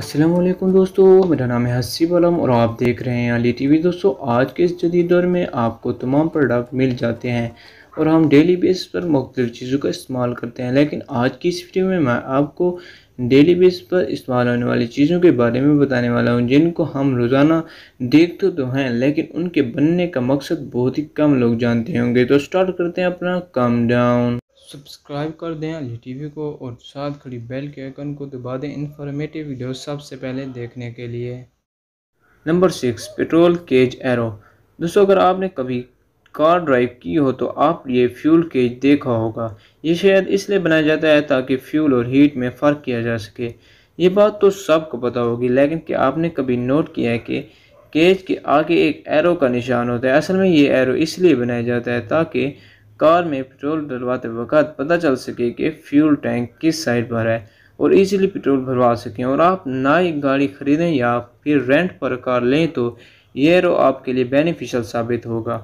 असलम दोस्तों मेरा नाम है हसीब आलम और आप देख रहे हैं अली वी दोस्तों आज के इस जदीद दौर में आपको तमाम प्रोडक्ट मिल जाते हैं और हम डेली बेस पर मुख्तलिफ़ चीज़ों का इस्तेमाल करते हैं लेकिन आज की इस वीडियो में मैं आपको डेली बेस पर इस्तेमाल होने वाली चीज़ों के बारे में बताने वाला हूँ जिनको हम रोज़ाना देखते तो हैं लेकिन उनके बनने का मकसद बहुत ही कम लोग जानते होंगे तो स्टार्ट करते हैं अपना कम डाउन सब्सक्राइब कर दें अली टी को और साथ खड़ी बेल के आइकन को दबा दें इंफॉर्मेटिव वीडियो सबसे पहले देखने के लिए number six petrol gauge arrow दोस्तों अगर आपने कभी कार ड्राइव की हो तो आप ये फ्यूल केज देखा होगा ये शायद इसलिए बनाया जाता है ताकि फ्यूल और हीट में फ़र्क किया जा सके ये बात तो सबको पता होगी लेकिन क्या आपने कभी नोट किया है कि केज के आगे एक एरो का निशान होता है असल में ये एरो इसलिए बनाया जाता है ताकि कार में पेट्रोल डलवाते वक्त पता चल सके कि फ्यूल टैंक किस साइड पर है और इजीली पेट्रोल भरवा सकें और आप ना ही गाड़ी ख़रीदें या फिर रेंट पर कार लें तो ये रो तो आपके लिए बेनिफिशियल साबित होगा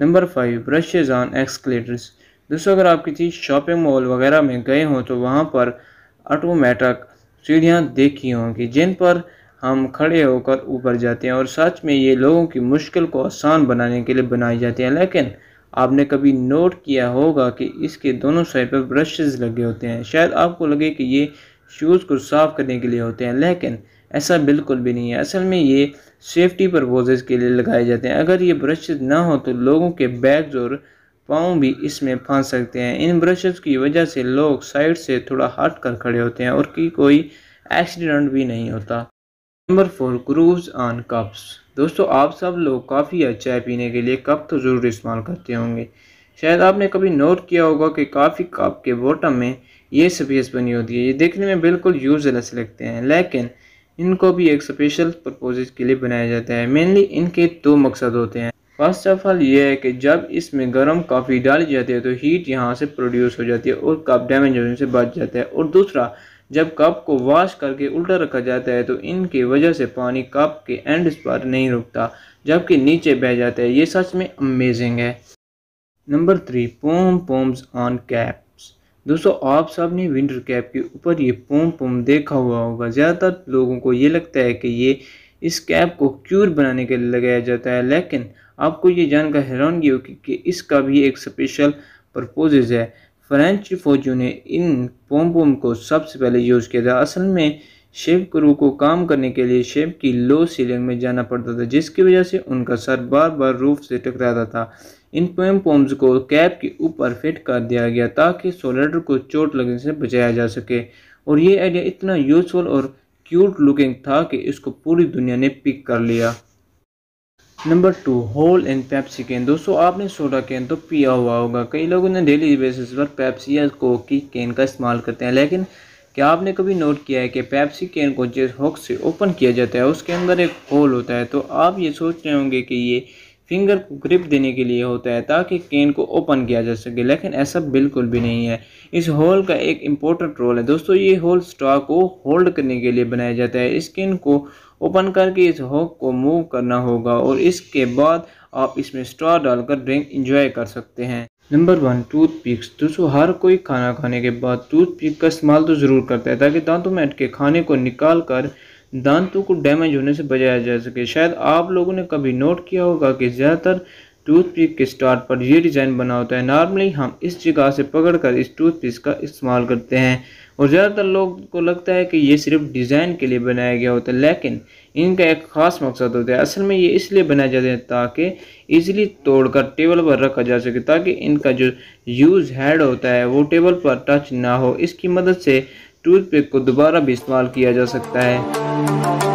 number five brushes on escalators दोस्तों अगर आप किसी शॉपिंग मॉल वगैरह में गए हों तो वहाँ पर ऑटोमेटिक सीढ़ियाँ देखी होंगी जिन पर हम खड़े होकर ऊपर जाते हैं और सच में ये लोगों की मुश्किल को आसान बनाने के लिए बनाई जाती हैं लेकिन आपने कभी नोट किया होगा कि इसके दोनों साइड पर ब्रशेज़ लगे होते हैं शायद आपको लगे कि ये शूज़ को साफ़ करने के लिए होते हैं लेकिन ऐसा बिल्कुल भी नहीं है असल में ये सेफ्टी परपोजेज के लिए लगाए जाते हैं अगर ये ब्रशेज़ ना हो तो लोगों के बैग्स और पाँव भी इसमें फंस सकते हैं इन ब्रशेज़ की वजह से लोग साइड से थोड़ा हट कर खड़े होते हैं और कि कोई एक्सीडेंट भी नहीं होता number four cruise on cups दोस्तों आप सब लोग काफ़ी या अच्छा चाय पीने के लिए कप तो ज़रूर इस्तेमाल करते होंगे शायद आपने कभी नोट किया होगा कि काफ़ी कप के बॉटम में ये सफेस बनी होती है ये देखने में बिल्कुल यूजलेस लगते हैं लेकिन इनको भी एक स्पेशल प्रपोजेज के लिए बनाया जाता है मेनली इनके दो मकसद होते हैं फर्स्ट ऑफ ऑल ये है कि जब इसमें गर्म कॉफ़ी डाली जाती है तो हीट यहाँ से प्रोड्यूस हो जाती है और कप डैमेज होने से बच जाता है और दूसरा जब कप को वॉश करके उल्टा रखा जाता है तो इनकी वजह से पानी कप के एंड पर नहीं रुकता जबकि नीचे बह जाता है ये सच में अमेजिंग है number three pom poms on caps दोस्तों आप सब ने विंटर कैप के ऊपर ये पोम पोम देखा हुआ होगा ज़्यादातर लोगों को ये लगता है कि ये इस कैप को क्यूर बनाने के लिए लगाया जाता है लेकिन आपको ये जानकर हैरानगी होगी कि इसका भी एक स्पेशल पर्पोजेज है फ्रेंच फौजियों ने इन पोम पोम को सबसे पहले यूज़ किया था असल में शेव क्रू को काम करने के लिए शेब की लो सीलिंग में जाना पड़ता था जिसकी वजह से उनका सर बार बार रूफ से टकराता था इन पोम पोम्स को कैप के ऊपर फिट कर दिया गया ताकि सोलडर को चोट लगने से बचाया जा सके और ये आइडिया इतना यूजफुल और क्यूट लुकिंग था कि इसको पूरी दुनिया ने पिक कर लिया number two hole in Pepsi can दोस्तों आपने सोडा कैन तो पिया हुआ होगा कई लोग ने डेली बेसिस पर पेप्सी या कोक की कैन का इस्तेमाल करते हैं लेकिन क्या आपने कभी नोट किया है कि पेप्सी कैन को जिस हॉक से ओपन किया जाता है उसके अंदर एक होल होता है तो आप ये सोच रहे होंगे कि ये फिंगर को ग्रिप देने के लिए होता है ताकि कैन को ओपन किया जा सके लेकिन ऐसा बिल्कुल भी नहीं है इस होल का एक इम्पोर्टेंट रोल है दोस्तों ये होल स्टॉक को होल्ड करने के लिए बनाया जाता है इस कैन को ओपन करके इस होक को मूव करना होगा और इसके बाद आप इसमें स्ट्रॉ डालकर ड्रिंक इंजॉय कर सकते हैं नंबर वन टूथ पिक्स दोस्तों हर कोई खाना खाने के बाद टूथ पिक का इस्तेमाल तो ज़रूर करता है ताकि दांतों में अटके खाने को निकाल कर दांतों को डैमेज होने से बचाया जा सके शायद आप लोगों ने कभी नोट किया होगा कि ज़्यादातर टूथपिक के स्टार्ट पर ये डिज़ाइन बना होता है नॉर्मली हम इस जगह से पकड़कर इस टूथपिक का इस्तेमाल करते हैं और ज़्यादातर लोग को लगता है कि ये सिर्फ डिज़ाइन के लिए बनाया गया होता है लेकिन इनका एक ख़ास मकसद होता है असल में ये इसलिए बनाए जाते हैं ताकि इजीली तोड़कर टेबल पर रखा जा सके ताकि इनका जो यूज़ हैड होता है वो टेबल पर टच ना हो इसकी मदद से टूथपिक को दोबारा भी इस्तेमाल किया जा सकता है